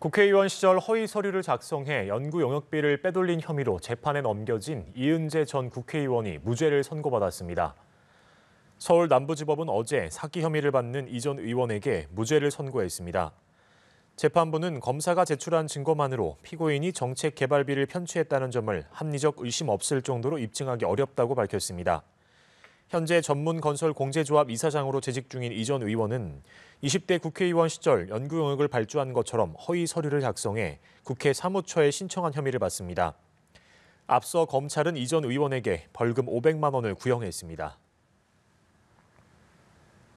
국회의원 시절 허위 서류를 작성해 연구 용역비를 빼돌린 혐의로 재판에 넘겨진 이은재 전 국회의원이 무죄를 선고받았습니다. 서울 남부지법은 어제 사기 혐의를 받는 이전 의원에게 무죄를 선고했습니다. 재판부는 검사가 제출한 증거만으로 피고인이 정책 개발비를 편취했다는 점을 합리적 의심 없을 정도로 입증하기 어렵다고 밝혔습니다. 현재 전문 건설 공제조합 이사장으로 재직 중인 이 전 의원은 20대 국회의원 시절 연구 용역을 발주한 것처럼 허위 서류를 작성해 국회 사무처에 신청한 혐의를 받습니다. 앞서 검찰은 이 전 의원에게 벌금 500만 원을 구형했습니다.